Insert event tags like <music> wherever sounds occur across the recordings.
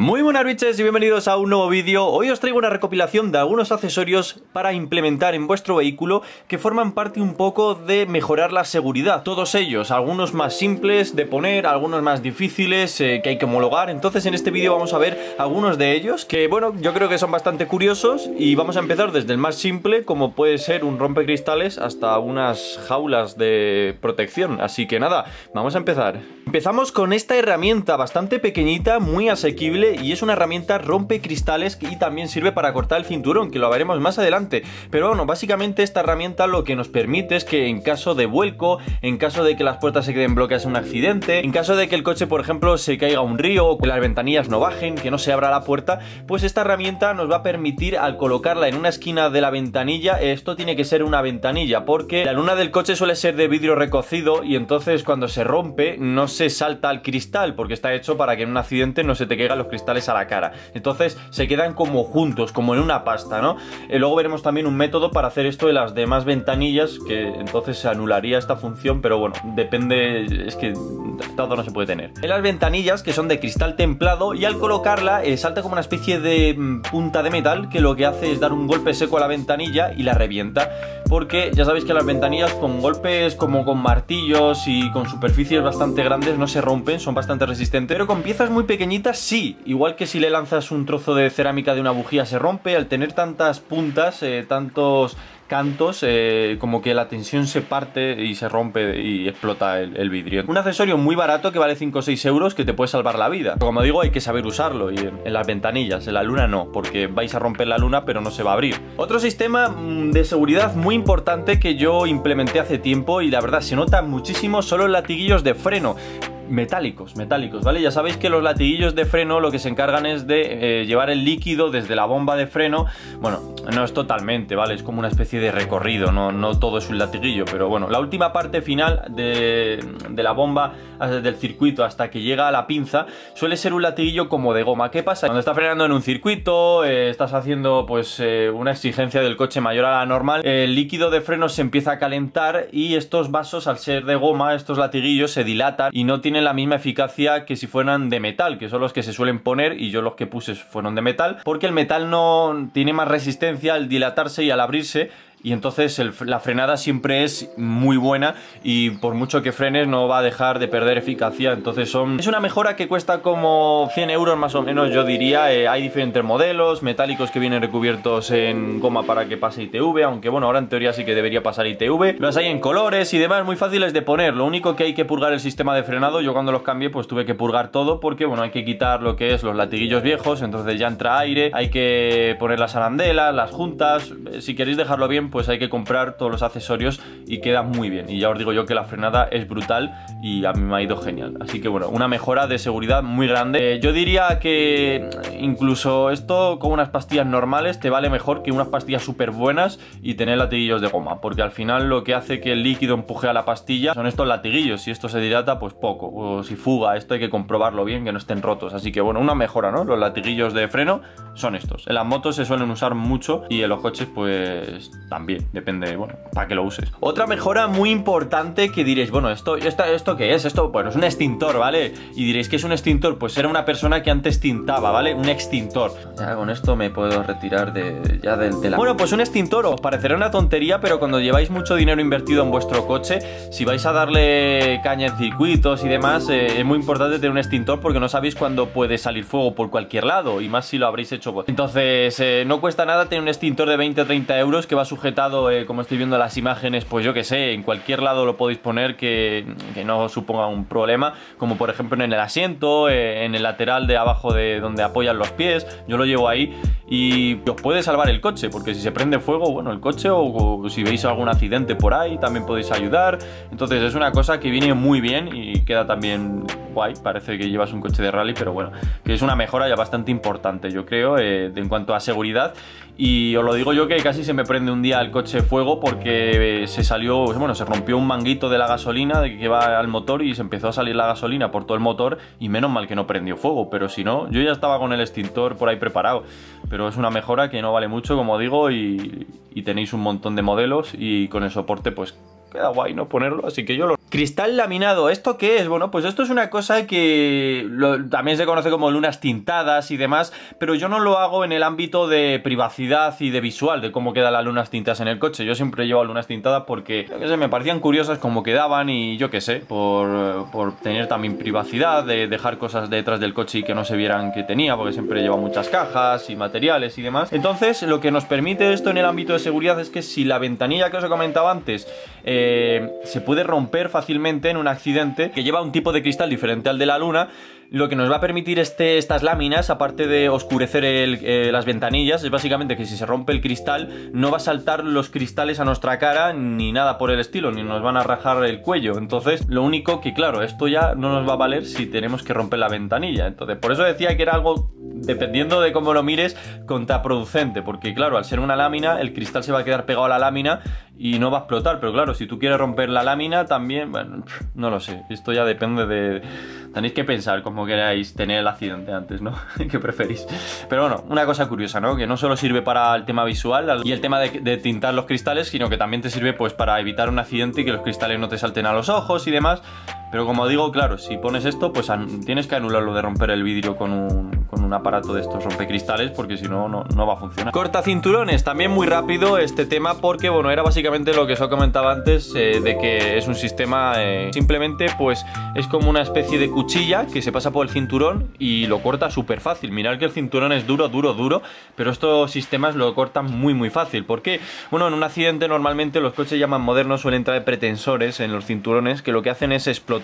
Muy buenas biches y bienvenidos a un nuevo vídeo. Hoy os traigo una recopilación de algunos accesorios para implementar en vuestro vehículo que forman parte un poco de mejorar la seguridad. Todos ellos, algunos más simples de poner, algunos más difíciles eh, que hay que homologar. Entonces en este vídeo vamos a ver algunos de ellos que, bueno, yo creo que son bastante curiosos y vamos a empezar desde el más simple como puede ser un rompecristales hasta unas jaulas de protección. Así que nada, vamos a empezar. Empezamos con esta herramienta bastante pequeñita, muy asequible y es una herramienta rompe cristales y también sirve para cortar el cinturón, que lo veremos más adelante. Pero bueno, básicamente esta herramienta lo que nos permite es que en caso de vuelco, en caso de que las puertas se queden bloqueadas en un accidente, en caso de que el coche, por ejemplo, se caiga un río, o que las ventanillas no bajen, que no se abra la puerta, pues esta herramienta nos va a permitir al colocarla en una esquina de la ventanilla, esto tiene que ser una ventanilla, porque la luna del coche suele ser de vidrio recocido y entonces cuando se rompe no se salta al cristal, porque está hecho para que en un accidente no se te caigan los cristales a la cara. Entonces se quedan como juntos, como en una pasta, ¿no? Y eh, luego veremos también un método para hacer esto en las demás ventanillas, que entonces se anularía esta función, pero bueno, depende, es que todo no se puede tener. En las ventanillas, que son de cristal templado, y al colocarla eh, salta como una especie de mm, punta de metal que lo que hace es dar un golpe seco a la ventanilla y la revienta. Porque ya sabéis que las ventanillas con golpes como con martillos y con superficies bastante grandes no se rompen, son bastante resistentes. Pero con piezas muy pequeñitas sí. Igual que si le lanzas un trozo de cerámica de una bujía se rompe, al tener tantas puntas, eh, tantos cantos, eh, como que la tensión se parte y se rompe y explota el, vidrio. Un accesorio muy barato que vale 5 o 6 euros que te puede salvar la vida. Como digo, hay que saber usarlo y en, las ventanillas, en la luna no, porque vais a romper la luna pero no se va a abrir. Otro sistema mm, de seguridad muy importante que yo implementé hace tiempo y la verdad se nota muchísimo solo los latiguillos de freno metálicos, metálicos, ¿vale? Ya sabéis que los latiguillos de freno lo que se encargan es de eh, llevar el líquido desde la bomba de freno, bueno, no es totalmente, ¿vale? Es como una especie de recorrido, no, no todo es un latiguillo, pero bueno, la última parte final de, la bomba, ah, del circuito hasta que llega a la pinza, suele ser un latiguillo como de goma. ¿Qué pasa? Cuando estás frenando en un circuito, eh, estás haciendo pues eh, una exigencia del coche mayor a la normal, el líquido de freno se empieza a calentar y estos vasos, al ser de goma, estos latiguillos se dilatan y no tienen la misma eficacia que si fueran de metal, que son los que se suelen poner y yo los que puse fueron de metal, porque el metal no tiene más resistencia al dilatarse y al abrirse y entonces la frenada siempre es muy buena y por mucho que frenes no va a dejar de perder eficacia, entonces son... Es una mejora que cuesta como 100 euros más o menos, yo diría, eh, hay diferentes modelos, metálicos que vienen recubiertos en goma para que pase ITV, aunque bueno, ahora en teoría sí que debería pasar ITV, los hay en colores y demás, muy fáciles de poner, lo único que hay que purgar el sistema de frenado, yo cuando los cambié pues tuve que purgar todo porque bueno, hay que quitar lo que es los latiguillos viejos, entonces ya entra aire, hay que poner las arandelas, las juntas, eh, si queréis dejarlo bien pues hay que comprar todos los accesorios y queda muy bien. Y ya os digo yo que la frenada es brutal y a mí me ha ido genial. Así que bueno, una mejora de seguridad muy grande. Eh, yo diría que incluso esto con unas pastillas normales te vale mejor que unas pastillas súper buenas y tener latiguillos de goma. Porque al final lo que hace que el líquido empuje a la pastilla son estos latiguillos. Si esto se dilata, pues poco. O si fuga, esto hay que comprobarlo bien, que no estén rotos. Así que bueno, una mejora, ¿no? Los latiguillos de freno son estos. En las motos se suelen usar mucho y en los coches pues depende, bueno, para que lo uses. Otra mejora muy importante que diréis, bueno, esto, esto, esto qué es, esto, bueno, es un extintor, ¿vale? Y diréis que es un extintor, pues era una persona que antes tintaba, ¿vale? Un extintor. Ya con esto me puedo retirar de, ya Bueno, pues un extintor, os parecerá una tontería, pero cuando lleváis mucho dinero invertido en vuestro coche, si vais a darle caña en circuitos y demás, eh, es muy importante tener un extintor porque no sabéis cuándo puede salir fuego por cualquier lado, y más si lo habréis hecho vos. Entonces, eh, no cuesta nada tener un extintor de 20 o 30 euros que va a sugerir eh, como estoy viendo las imágenes, pues yo que sé, en cualquier lado lo podéis poner que, no suponga un problema, como por ejemplo en el asiento, eh, en el lateral de abajo de donde apoyan los pies, yo lo llevo ahí y os puede salvar el coche, porque si se prende fuego, bueno, el coche o si veis algún accidente por ahí, también podéis ayudar, entonces es una cosa que viene muy bien y queda también guay, parece que llevas un coche de rally, pero bueno, que es una mejora ya bastante importante, yo creo, eh, en cuanto a seguridad. Y os lo digo yo que casi se me prende un día el coche fuego porque eh, se salió, bueno, se rompió un manguito de la gasolina de que va al motor y se empezó a salir la gasolina por todo el motor y menos mal que no prendió fuego, pero si no, yo ya estaba con el extintor por ahí preparado. Pero es una mejora que no vale mucho, como digo, y, y tenéis un montón de modelos y con el soporte pues queda guay no ponerlo, así que yo lo Cristal laminado, ¿esto qué es? Bueno, pues esto es una cosa que también se conoce como lunas tintadas y demás, pero yo no lo hago en el ámbito de privacidad y de visual, de cómo quedan las lunas tintas en el coche. Yo siempre llevo lunas tintadas porque, yo sé, me parecían curiosas cómo quedaban y yo qué sé, por, tener también privacidad, de dejar cosas detrás del coche y que no se vieran que tenía, porque siempre lleva muchas cajas y materiales y demás. Entonces, lo que nos permite esto en el ámbito de seguridad es que si la ventanilla que os he comentado antes eh, se puede romper fácilmente, fácilmente en un accidente que lleva un tipo de cristal diferente al de la luna, lo que nos va a permitir este, estas láminas, aparte de oscurecer eh, las ventanillas, es básicamente que si se rompe el cristal no va a saltar los cristales a nuestra cara ni nada por el estilo, ni nos van a rajar el cuello. Entonces, lo único que, claro, esto ya no nos va a valer si tenemos que romper la ventanilla. Entonces, por eso decía que era algo, dependiendo de cómo lo mires, contraproducente, porque claro, al ser una lámina, el cristal se va a quedar pegado a la lámina y no va a explotar. Pero claro, si tú quieres romper la lámina también, bueno, no lo sé. Esto ya depende de... Tenéis que pensar cómo queráis tener el accidente antes, ¿no? <laughs> que preferís? Pero bueno, una cosa curiosa, ¿no? Que no solo sirve para el tema visual y el tema de, de tintar los cristales, sino que también te sirve pues para evitar un accidente y que los cristales no te salten a los ojos y demás. Pero como digo, claro, si pones esto, pues tienes que anularlo de romper el vidrio con un, aparato de estos rompecristales, porque si no, no va a funcionar. Corta cinturones, también muy rápido este tema, porque bueno, era básicamente lo que os comentaba antes, eh, de que es un sistema eh, simplemente, pues es como una especie de cuchilla que se pasa por el cinturón y lo corta súper fácil. Mirad que el cinturón es duro, duro, duro, pero estos sistemas lo cortan muy, muy fácil. porque Bueno, en un accidente normalmente los coches llaman modernos suelen traer pretensores en los cinturones que lo que hacen es explotar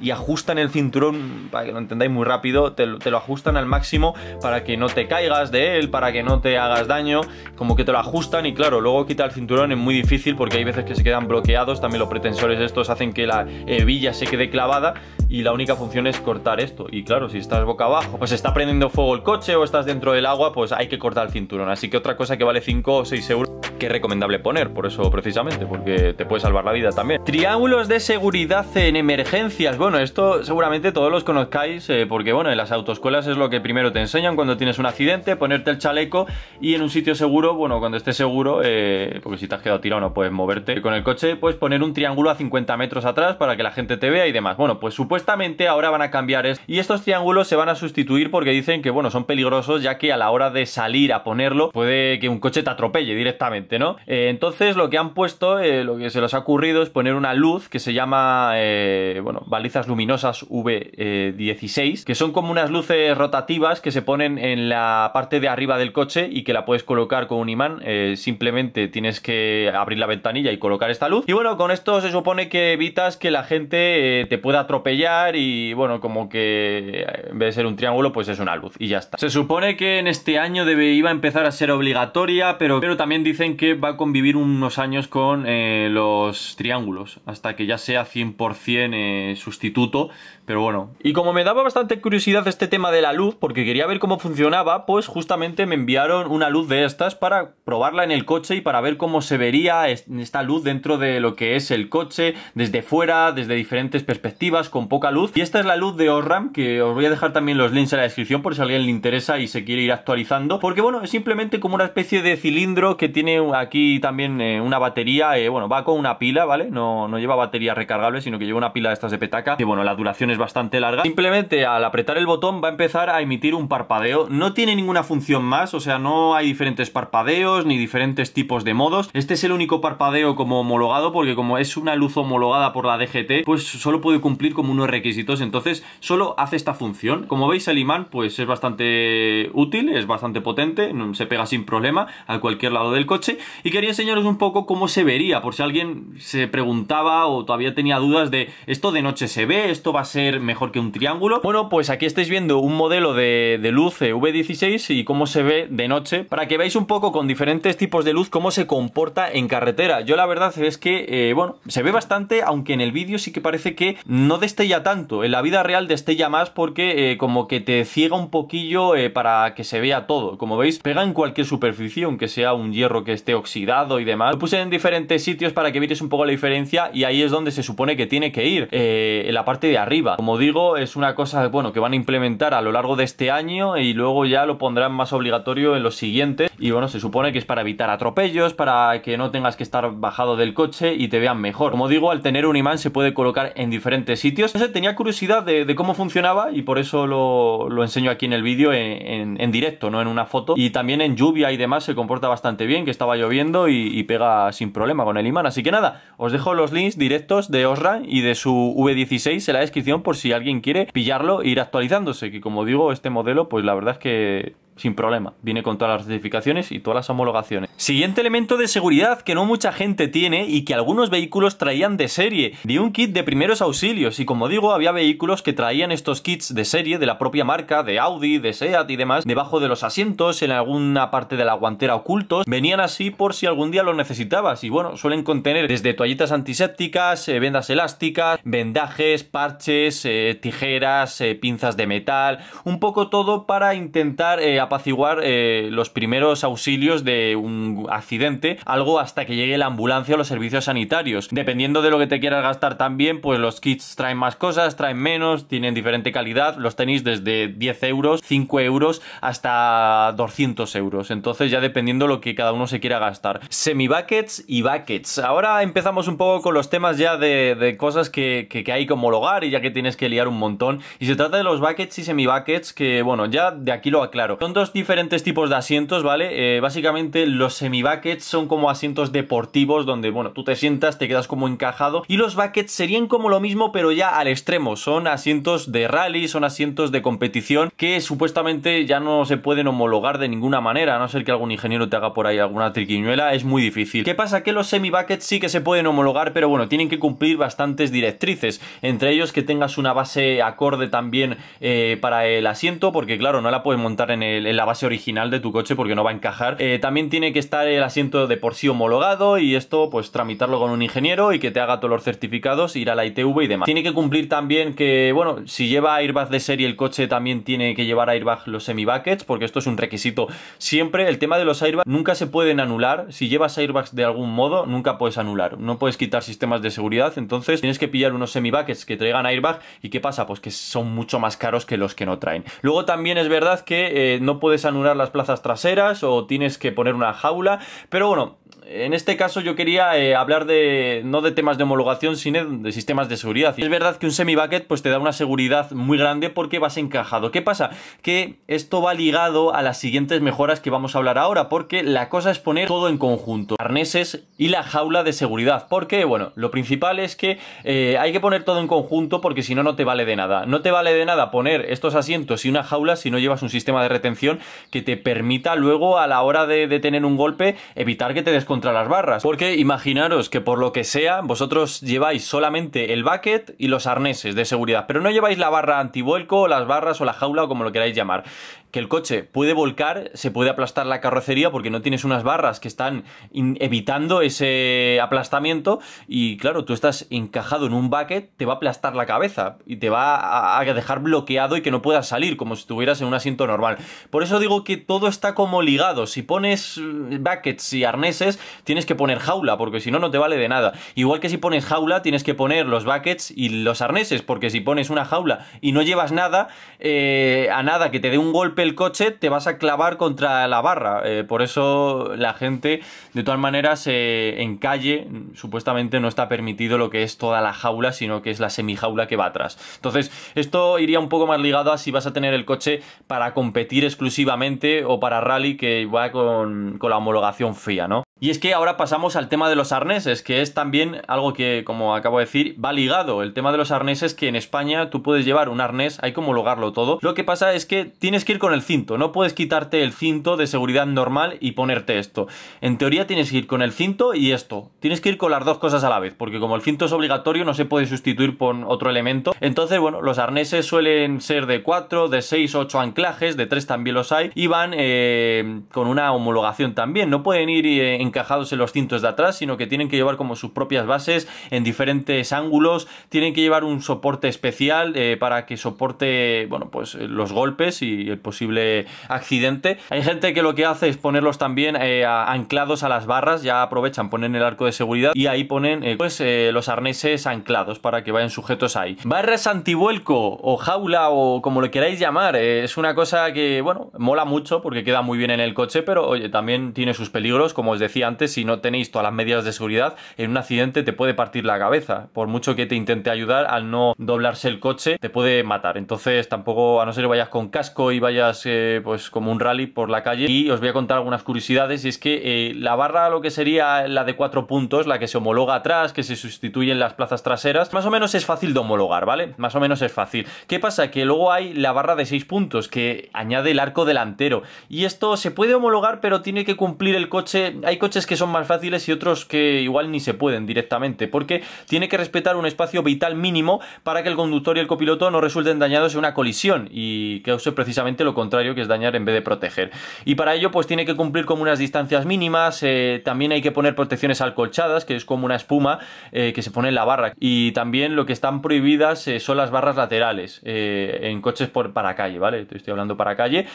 y ajustan el cinturón, para que lo entendáis muy rápido, te, lo ajustan al máximo para que no te caigas de él, para que no te hagas daño, como que te lo ajustan y claro, luego quitar el cinturón es muy difícil porque hay veces que se quedan bloqueados, también los pretensores estos hacen que la hebilla se quede clavada y la única función es cortar esto. Y claro, si estás boca abajo, pues está prendiendo fuego el coche o estás dentro del agua, pues hay que cortar el cinturón. Así que otra cosa que vale 5 o 6 euros que es recomendable poner, por eso precisamente, porque te puede salvar la vida también. Triángulos de seguridad en emergencia Emergencias, bueno, esto seguramente todos los conozcáis eh, porque bueno, en las autoescuelas es lo que primero te enseñan cuando tienes un accidente, ponerte el chaleco y en un sitio seguro, bueno, cuando estés seguro, eh, porque si te has quedado tirado no puedes moverte con el coche, puedes poner un triángulo a 50 metros atrás para que la gente te vea y demás. Bueno, pues supuestamente ahora van a cambiar esto y estos triángulos se van a sustituir porque dicen que bueno, son peligrosos ya que a la hora de salir a ponerlo puede que un coche te atropelle directamente, ¿no? Eh, entonces lo que han puesto, lo que se los ha ocurrido es poner una luz que se llama... Eh, eh, bueno, balizas luminosas V16, que son como unas luces rotativas que se ponen en la parte de arriba del coche y que la puedes colocar con un imán. Eh, simplemente tienes que abrir la ventanilla y colocar esta luz. Y bueno, con esto se supone que evitas que la gente eh, te pueda atropellar y bueno, como que en vez de ser un triángulo, pues es una luz y ya está. Se supone que en este año debe, iba a empezar a ser obligatoria, pero, pero también dicen que va a convivir unos años con los triángulos, hasta que ya sea 100% eh, sustituto pero bueno, y como me daba bastante curiosidad este tema de la luz, porque quería ver cómo funcionaba, pues justamente me enviaron una luz de estas para probarla en el coche y para ver cómo se vería esta luz dentro de lo que es el coche, desde fuera, desde diferentes perspectivas, con poca luz. Y esta es la luz de Orram que os voy a dejar también los links en la descripción por si a alguien le interesa y se quiere ir actualizando. Porque bueno, es simplemente como una especie de cilindro que tiene aquí también eh, una batería, eh, bueno, va con una pila, ¿vale? No, no lleva batería recargable, sino que lleva una pila de estas de petaca, y bueno, la duración es bastante larga. Simplemente al apretar el botón va a empezar a emitir un parpadeo. No tiene ninguna función más, o sea, no hay diferentes parpadeos ni diferentes tipos de modos. Este es el único parpadeo como homologado porque como es una luz homologada por la DGT, pues solo puede cumplir como unos requisitos, entonces solo hace esta función. Como veis el imán pues es bastante útil, es bastante potente, se pega sin problema a cualquier lado del coche y quería enseñaros un poco cómo se vería, por si alguien se preguntaba o todavía tenía dudas de esto de noche se ve, esto va a ser mejor que un triángulo. Bueno, pues aquí estáis viendo un modelo de, luz eh, V16 y cómo se ve de noche, para que veáis un poco con diferentes tipos de luz cómo se comporta en carretera. Yo la verdad es que, eh, bueno, se ve bastante, aunque en el vídeo sí que parece que no destella tanto. En la vida real destella más porque eh, como que te ciega un poquillo para que se vea todo. Como veis, pega en cualquier superficie, aunque sea un hierro que esté oxidado y demás. Lo puse en diferentes sitios para que veáis un poco la diferencia y ahí es donde se supone que tiene que ir, en la parte de arriba. Como digo, es una cosa bueno, que van a implementar a lo largo de este año y luego ya lo pondrán más obligatorio en los siguientes. Y bueno, se supone que es para evitar atropellos, para que no tengas que estar bajado del coche y te vean mejor. Como digo, al tener un imán se puede colocar en diferentes sitios. Entonces, tenía curiosidad de, cómo funcionaba y por eso lo, enseño aquí en el vídeo en, directo, no en una foto. Y también en lluvia y demás se comporta bastante bien, que estaba lloviendo y, pega sin problema con el imán. Así que nada, os dejo los links directos de Osran y de su V16 en la descripción por si alguien quiere pillarlo e ir actualizándose. Que como digo, este modelo, pues la verdad es que sin problema. Viene con todas las certificaciones y todas las homologaciones. Siguiente elemento de seguridad que no mucha gente tiene y que algunos vehículos traían de serie, de un kit de primeros auxilios. Y como digo, había vehículos que traían estos kits de serie de la propia marca, de Audi, de Seat y demás, debajo de los asientos, en alguna parte de la guantera ocultos. Venían así por si algún día lo necesitabas. Y bueno, suelen contener desde toallitas antisépticas, eh, vendas elásticas, vendajes, parches, eh, tijeras, eh, pinzas de metal, un poco todo para intentar apaciguar eh, los primeros auxilios de un accidente, algo hasta que llegue la ambulancia o los servicios sanitarios. Dependiendo de lo que te quieras gastar también, pues los kits traen más cosas, traen menos, tienen diferente calidad, los tenéis desde 10 euros, 5 euros hasta 200 euros. Entonces ya dependiendo de lo que cada uno se quiera gastar. Semi buckets y buckets. Ahora empezamos un poco con los temas ya de, cosas que, hay como hogar y ya que tienes que liar un montón. Y se trata de los buckets y semi buckets que, bueno, ya de aquí lo aclaro diferentes tipos de asientos, ¿vale? Eh, básicamente los semi-buckets son como asientos deportivos donde, bueno, tú te sientas, te quedas como encajado y los buckets serían como lo mismo pero ya al extremo, son asientos de rally, son asientos de competición que supuestamente ya no se pueden homologar de ninguna manera, a no ser que algún ingeniero te haga por ahí alguna triquiñuela, es muy difícil. ¿Qué pasa? Que los semi-buckets sí que se pueden homologar, pero bueno, tienen que cumplir bastantes directrices, entre ellos que tengas una base acorde también eh, para el asiento, porque claro, no la puedes montar en el en la base original de tu coche porque no va a encajar. Eh, también tiene que estar el asiento de por sí homologado y esto pues tramitarlo con un ingeniero y que te haga todos los certificados, ir a la ITV y demás. Tiene que cumplir también que, bueno, si lleva airbag de serie el coche también tiene que llevar airbag los semi-buckets porque esto es un requisito siempre. El tema de los airbags nunca se pueden anular. Si llevas airbags de algún modo, nunca puedes anular. No puedes quitar sistemas de seguridad, entonces tienes que pillar unos semi-buckets que traigan airbag y ¿qué pasa? Pues que son mucho más caros que los que no traen. Luego también es verdad que eh, no puedes anular las plazas traseras o tienes que poner una jaula. Pero bueno, en este caso yo quería eh, hablar de no de temas de homologación, sino de sistemas de seguridad. Es verdad que un semi-bucket pues te da una seguridad muy grande porque vas encajado. ¿Qué pasa? Que esto va ligado a las siguientes mejoras que vamos a hablar ahora, porque la cosa es poner todo en conjunto, arneses y la jaula de seguridad, porque bueno, lo principal es que eh, hay que poner todo en conjunto porque si no, no te vale de nada. No te vale de nada poner estos asientos y una jaula si no llevas un sistema de retención que te permita luego a la hora de, tener un golpe evitar que te descontrole las barras. Porque imaginaros que por lo que sea, vosotros lleváis solamente el bucket y los arneses de seguridad, pero no lleváis la barra antivuelco, o las barras o la jaula o como lo queráis llamar que el coche puede volcar, se puede aplastar la carrocería porque no tienes unas barras que están evitando ese aplastamiento y claro, tú estás encajado en un bucket, te va a aplastar la cabeza y te va a dejar bloqueado y que no puedas salir como si estuvieras en un asiento normal. Por eso digo que todo está como ligado, si pones eh, buckets y arneses tienes que poner jaula porque si no no te vale de nada. Igual que si pones jaula tienes que poner los buckets y los arneses porque si pones una jaula y no llevas nada, eh, a nada que te dé un golpe el coche te vas a clavar contra la barra. Eh, por eso la gente, de todas maneras, eh, en calle supuestamente no está permitido lo que es toda la jaula, sino que es la semijaula que va atrás. Entonces, esto iría un poco más ligado a si vas a tener el coche para competir exclusivamente o para rally que va con, con la homologación fría, ¿no? Y es que ahora pasamos al tema de los arneses, que es también algo que, como acabo de decir, va ligado. El tema de los arneses que en España tú puedes llevar un arnés, hay que homologarlo todo. Lo que pasa es que tienes que ir con el cinto, no puedes quitarte el cinto de seguridad normal y ponerte esto. En teoría tienes que ir con el cinto y esto. Tienes que ir con las dos cosas a la vez, porque como el cinto es obligatorio no se puede sustituir por otro elemento. Entonces, bueno, los arneses suelen ser de 4, de 6, 8 anclajes, de 3 también los hay, y van eh, con una homologación también. No pueden ir eh, en encajados en los cintos de atrás, sino que tienen que llevar como sus propias bases en diferentes ángulos, tienen que llevar un soporte especial eh, para que soporte, bueno, pues los golpes y el posible accidente. Hay gente que lo que hace es ponerlos también eh, anclados a las barras, ya aprovechan, ponen el arco de seguridad y ahí ponen eh, pues, los arneses anclados para que vayan sujetos ahí. Barras antivuelco o jaula o como lo queráis llamar, es una cosa que, bueno, mola mucho porque queda muy bien en el coche, pero oye, también tiene sus peligros, como os decía antes, si no tenéis todas las medidas de seguridad, en un accidente te puede partir la cabeza. Por mucho que te intente ayudar, al no doblarse el coche, te puede matar. Entonces, tampoco, a no ser que vayas con casco y vayas eh, pues como un rally por la calle. Y os voy a contar algunas curiosidades. Y es que eh, la barra, lo que sería la de cuatro puntos, la que se homologa atrás, que se sustituyen las plazas traseras, más o menos es fácil de homologar, ¿vale? Más o menos es fácil. ¿Qué pasa? Que luego hay la barra de seis puntos, que añade el arco delantero. Y esto se puede homologar, pero tiene que cumplir el coche. Hay coches que son más fáciles y otros que igual ni se pueden directamente, porque tiene que respetar un espacio vital mínimo para que el conductor y el copiloto no resulten dañados en una colisión y que use precisamente lo contrario, que es dañar en vez de proteger. Y para ello, pues tiene que cumplir con unas distancias mínimas, eh, también hay que poner protecciones alcolchadas, que es como una espuma eh, que se pone en la barra, y también lo que están prohibidas eh, son las barras laterales en coches por, para calle, ¿vale? Estoy hablando para calle,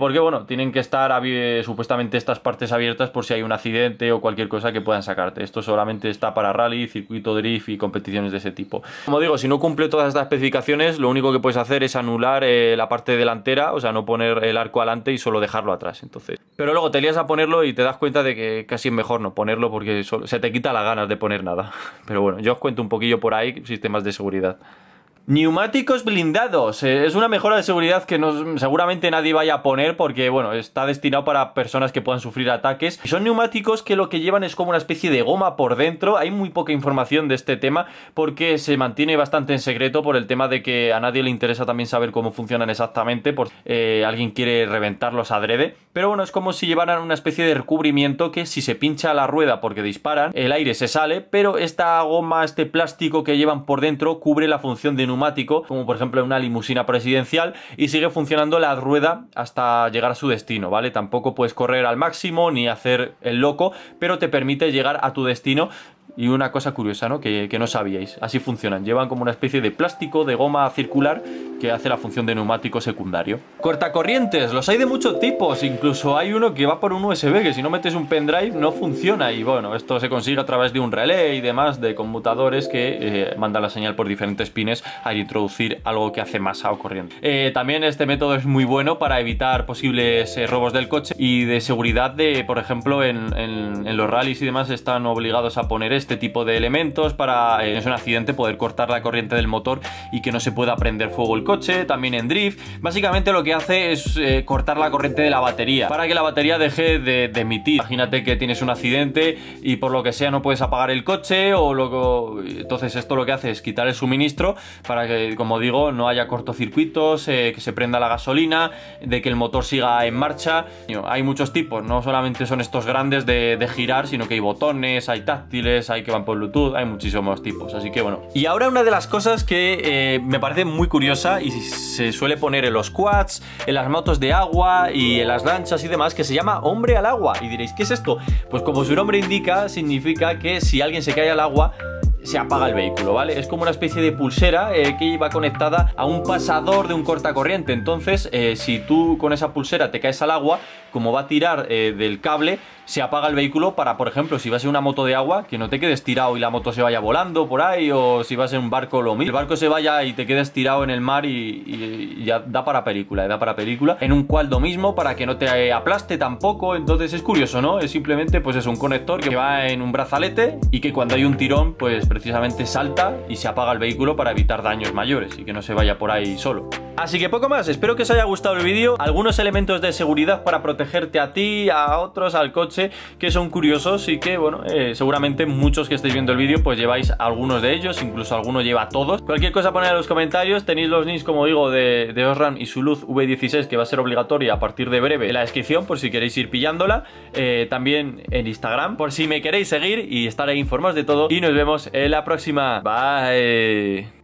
porque bueno, tienen que estar supuestamente estas partes abiertas por si hay una o cualquier cosa que puedan sacarte. Esto solamente está para rally, circuito drift y competiciones de ese tipo. Como digo, si no cumple todas estas especificaciones, lo único que puedes hacer es anular eh, la parte delantera, o sea, no poner el arco adelante y solo dejarlo atrás. Entonces, pero luego te lías a ponerlo y te das cuenta de que casi es mejor no ponerlo porque se te quita las ganas de poner nada. <laughs> Pero bueno, yo os cuento un poquillo por ahí sistemas de seguridad. Neumáticos blindados. Eh, es una mejora de seguridad que seguramente nadie vaya a poner porque, bueno, está destinado para personas que puedan sufrir ataques. Son neumáticos que lo que llevan es como una especie de goma por dentro. Hay muy poca información de este tema porque se mantiene bastante en secreto por el tema de que a nadie le interesa también saber cómo funcionan exactamente por eh, alguien quiere reventarlos adrede. Pero bueno, es como si llevaran una especie de recubrimiento que si se pincha la rueda porque disparan, el aire se sale, pero esta goma, este plástico que llevan por dentro cubre la función de neumáticos como por ejemplo en una limusina presidencial, y sigue funcionando la rueda hasta llegar a su destino, ¿vale? Tampoco puedes correr al máximo ni hacer el loco, pero te permite llegar a tu destino y una cosa curiosa, ¿no? Que, no sabíais. Así funcionan. Llevan como una especie de plástico, de goma circular, que hace la función de neumático secundario. Cortacorrientes, los hay de muchos tipos. Incluso hay uno que va por un USB, que si no metes un pendrive no funciona. Y bueno, esto se consigue a través de un relé y demás, de conmutadores que eh, mandan la señal por diferentes pines al introducir algo que hace masa o corriente. Eh, también este método es muy bueno para evitar posibles eh, robos del coche y de seguridad de, por ejemplo, en, en, los rallies y demás están obligados a poner esto este tipo de elementos para en eh, un accidente poder cortar la corriente del motor y que no se pueda prender fuego el coche, también en drift. Básicamente lo que hace es eh, cortar la corriente de la batería para que la batería deje de, emitir. Imagínate que tienes un accidente y por lo que sea no puedes apagar el coche o luego entonces esto lo que hace es quitar el suministro para que como digo no haya cortocircuitos, eh, que se prenda la gasolina, de que el motor siga en marcha. Hay muchos tipos, no solamente son estos grandes de, de girar, sino que hay botones, hay táctiles, que van por Bluetooth, hay muchísimos tipos, así que bueno. Y ahora una de las cosas que eh, me parece muy curiosa y se suele poner en los quads, en las motos de agua y en las lanchas y demás, que se llama hombre al agua. Y diréis, ¿qué es esto? Pues como su nombre indica, significa que si alguien se cae al agua, se apaga el vehículo, ¿vale? Es como una especie de pulsera eh, que iba conectada a un pasador de un corta corriente Entonces, eh, si tú con esa pulsera te caes al agua, como va a tirar eh, del cable, se apaga el vehículo para, por ejemplo, si va a ser una moto de agua, que no te quedes tirado y la moto se vaya volando por ahí, o si va a ser un barco, lo mismo. El barco se vaya y te quedes tirado en el mar y, ya da para película, eh, da para película. En un cualdo mismo, para que no te eh, aplaste tampoco, entonces es curioso, ¿no? Es simplemente, pues es un conector que va en un brazalete y que cuando hay un tirón, pues precisamente salta y se apaga el vehículo para evitar daños mayores y que no se vaya por ahí solo. Así que poco más, espero que os haya gustado el vídeo, algunos elementos de seguridad para proteger protegerte a ti, a otros, al coche, que son curiosos y que, bueno, eh, seguramente muchos que estáis viendo el vídeo, pues lleváis algunos de ellos, incluso alguno lleva todos. Cualquier cosa poned en los comentarios, tenéis los links, como digo, de, de Osram y su luz V16, que va a ser obligatoria a partir de breve en la descripción, por si queréis ir pillándola, eh, también en Instagram, por si me queréis seguir y estar ahí informados de todo, y nos vemos en la próxima. Bye.